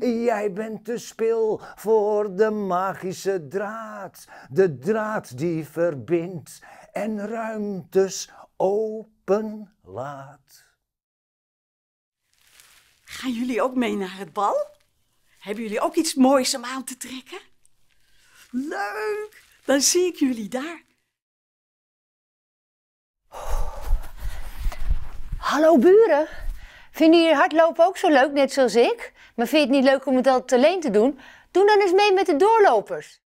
Jij bent te spil voor de magische draad, de draad die verbindt en ruimtes openlaat. Gaan jullie ook mee naar het bal? Hebben jullie ook iets moois om aan te trekken? Leuk! Dan zie ik jullie daar. Hallo buren! Vinden jullie hardlopen ook zo leuk, net zoals ik? Maar vind je het niet leuk om het altijd alleen te doen? Doe dan eens mee met de doorlopers.